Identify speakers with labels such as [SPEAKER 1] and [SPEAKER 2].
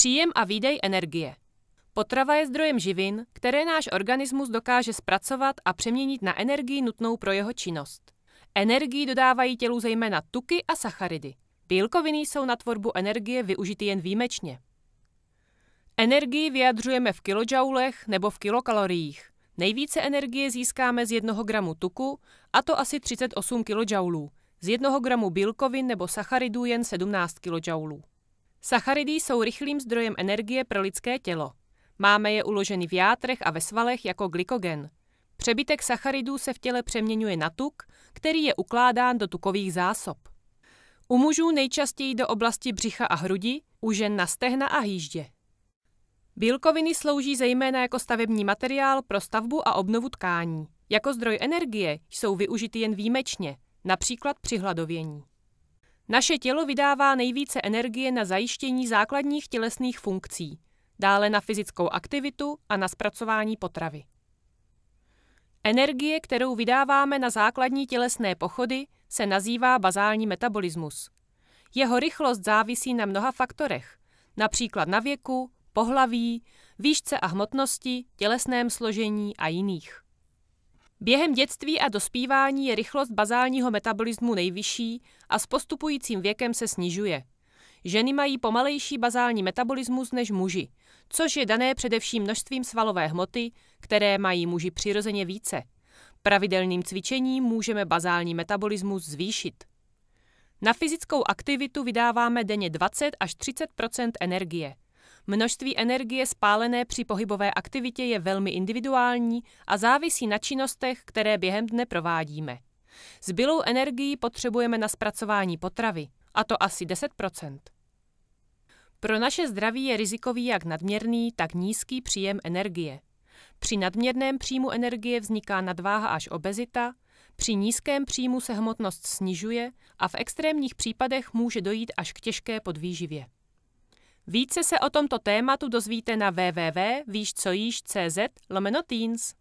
[SPEAKER 1] Příjem a výdej energie. Potrava je zdrojem živin, které náš organismus dokáže zpracovat a přeměnit na energii nutnou pro jeho činnost. Energii dodávají tělu zejména tuky a sacharidy. Bílkoviny jsou na tvorbu energie využity jen výjimečně. Energii vyjadřujeme v kilojoulech nebo v kilokaloriích. Nejvíce energie získáme z 1 gramu tuku, a to asi 38 kilojoulů. Z 1 gramu bílkovin nebo sacharidů jen 17 kilojoulů. Sacharidy jsou rychlým zdrojem energie pro lidské tělo. Máme je uloženy v játrech a ve svalech jako glykogen. Přebytek sacharidů se v těle přeměňuje na tuk, který je ukládán do tukových zásob. U mužů nejčastěji do oblasti břicha a hrudi, u žen na stehna a hýždě. Bílkoviny slouží zejména jako stavební materiál pro stavbu a obnovu tkání. Jako zdroj energie jsou využity jen výjimečně, například při hladovění. Naše tělo vydává nejvíce energie na zajištění základních tělesných funkcí, dále na fyzickou aktivitu a na zpracování potravy. Energie, kterou vydáváme na základní tělesné pochody, se nazývá bazální metabolismus. Jeho rychlost závisí na mnoha faktorech, například na věku, pohlaví, výšce a hmotnosti, tělesném složení a jiných. Během dětství a dospívání je rychlost bazálního metabolismu nejvyšší a s postupujícím věkem se snižuje. Ženy mají pomalejší bazální metabolismus než muži, což je dané především množstvím svalové hmoty, které mají muži přirozeně více. Pravidelným cvičením můžeme bazální metabolismus zvýšit. Na fyzickou aktivitu vydáváme denně 20 až 30 energie. Množství energie spálené při pohybové aktivitě je velmi individuální a závisí na činnostech, které během dne provádíme. Zbylou energii potřebujeme na zpracování potravy, a to asi 10 Pro naše zdraví je rizikový jak nadměrný, tak nízký příjem energie. Při nadměrném příjmu energie vzniká nadváha až obezita, při nízkém příjmu se hmotnost snižuje a v extrémních případech může dojít až k těžké podvýživě. Více se o tomto tématu dozvíte na www.víšcojíš.cz lomeno teens.